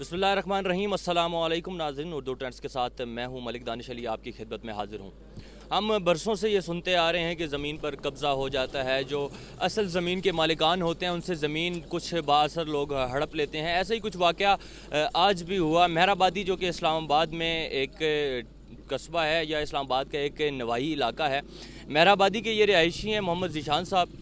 बसमान रहीम अल्लाम नाजरन उर्दू ट्रेंड्स के साथ मैं हूं मलिक दानिश अली आपकी खिदमत में हाजिर हूं हम बरसों से ये सुनते आ रहे हैं कि ज़मीन पर कब्ज़ा हो जाता है जो असल ज़मीन के मालिकान होते हैं उनसे ज़मीन कुछ बासर लोग हड़प लेते हैं ऐसा ही कुछ वाक़ आज भी हुआ मेहराबादी जो कि इस्लामाबाद में एक कस्बा है या इस्लामाबाद का एक नवाही इलाका है मेहराबादी के ये रिहायशी हैं मोहम्मद जीशान साहब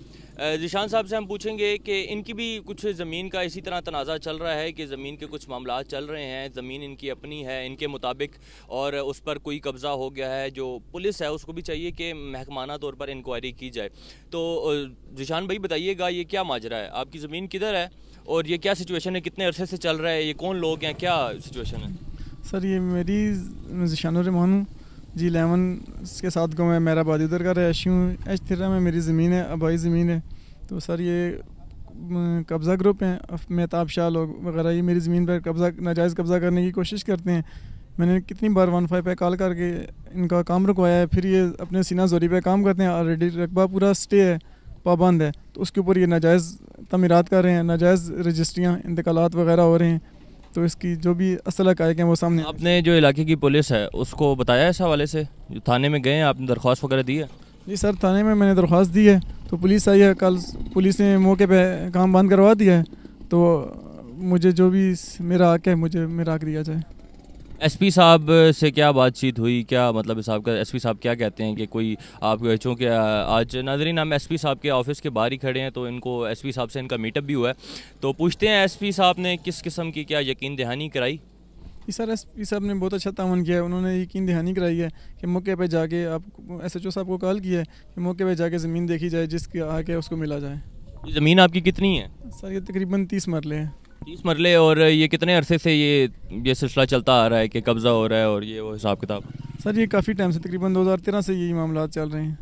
जिशान साहब से हम पूछेंगे कि इनकी भी कुछ ज़मीन का इसी तरह तनाज़ा चल रहा है कि ज़मीन के कुछ मामला चल रहे हैं ज़मीन इनकी अपनी है इनके मुताबिक और उस पर कोई कब्ज़ा हो गया है जो पुलिस है उसको भी चाहिए कि महकमाना तौर पर इंक्वायरी की जाए तो जिशान भाई बताइएगा ये क्या माजरा है आपकी ज़मीन किधर है और ये क्या सिचुएशन है कितने अरसे से चल रहा है ये कौन लोग हैं क्या सिचुएशन है सर ये मेरी जिशान रहमान हूँ जी लेवन के साथ को मैं मेरा बाद उधर का रहायशी हूँ एच में मेरी ज़मीन है आबाई ज़मीन है तो सर ये कब्ज़ा ग्रुप हैं मेहताब शाह लोग वगैरह ये मेरी ज़मीन पर कब्ज़ा नाजायज़ कब्ज़ा करने की कोशिश करते हैं मैंने कितनी बार वन फाइव पे कॉल करके इनका काम रुकवाया है फिर ये अपने सीना जोरी पर काम करते हैं ऑलरेडी रकबा पूरा स्टे है पाबंद है तो उसके ऊपर ये नाजायज़ तमीरत कर रहे हैं नाजायज़ रजिस्ट्रियाँ इंतकाल वगैरह हो रहे हैं तो इसकी जो भी असल हकायक हैं वो सामने आपने जो इलाके की पुलिस है उसको बताया इस हवाले से जो थाने में गए हैं आपने दरख्वास्त वगैरह दी है जी सर थाने में मैंने दरख्वास्त दी है तो पुलिस आई है कल पुलिस ने मौके पर काम बंद करवा दिया है तो मुझे जो भी मेरा हक है मुझे मेरा हक दिया जाए एसपी साहब से क्या बातचीत हुई क्या मतलब साहब का एसपी साहब क्या कहते हैं कि कोई आप चूँकि आज नाजरीन हम एसपी साहब के ऑफिस के बाहर ही खड़े हैं तो इनको एसपी साहब से इनका मीटअप भी हुआ है तो पूछते हैं एसपी साहब ने किस किस्म की क्या यकीन दहानी कराई सर एस पी साहब ने बहुत अच्छा तावन किया है उन्होंने यकीन दहानी कराई है कि मौके पर जाके आप एस एच ओ साहब को कॉल किया है कि मौके पर जाके ज़मीन देखी जाए जिसके आके उसको मिला जाए ज़मीन आपकी कितनी है सर ये तकरीबन तीस मरले हैं तीस मरले और ये कितने अरसे से ये ये सिलसिला चलता आ रहा है कि कब्ज़ा हो रहा है और ये वो हिसाब किताब सर ये काफ़ी टाइम से तकरीबन 2013 से यही मामला चल रहे हैं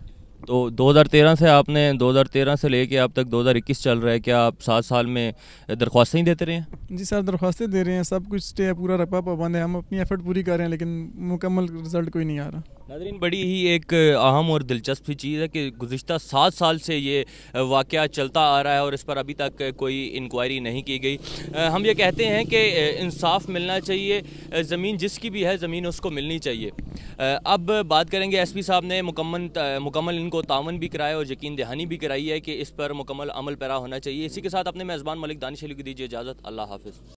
तो 2013 से आपने 2013 से लेके अब तक 2021 चल रहा है क्या आप सात साल में दरख्वास्तें ही देते रहे हैं जी सर दरख्वास्तें दे रहे हैं सब कुछ स्टे पूरा रपा पाबंद है हम अपनी एफर्ट पूरी कर रहे हैं लेकिन मुकम्मल रिजल्ट कोई नहीं आ रहा नादरीन बड़ी ही एक अहम और दिलचस्प चीज़ है कि गुज्त सात साल से ये वाक़ चलता आ रहा है और इस पर अभी तक कोई इंक्वायरी नहीं की गई हम ये कहते हैं कि इंसाफ मिलना चाहिए ज़मीन जिसकी भी है ज़मीन उसको मिलनी चाहिए अब बात करेंगे एस पी साहब ने मुकम्मल मुकम्मल इनको तावन भी कराया और यकीन दहानी भी कराई है कि इस पर मुकम्मल अमल पैरा होना चाहिए इसी के साथ अपने मेज़बान मलिक दानिश अली को दीजिए इजाज़त अल्लाह हाफिज़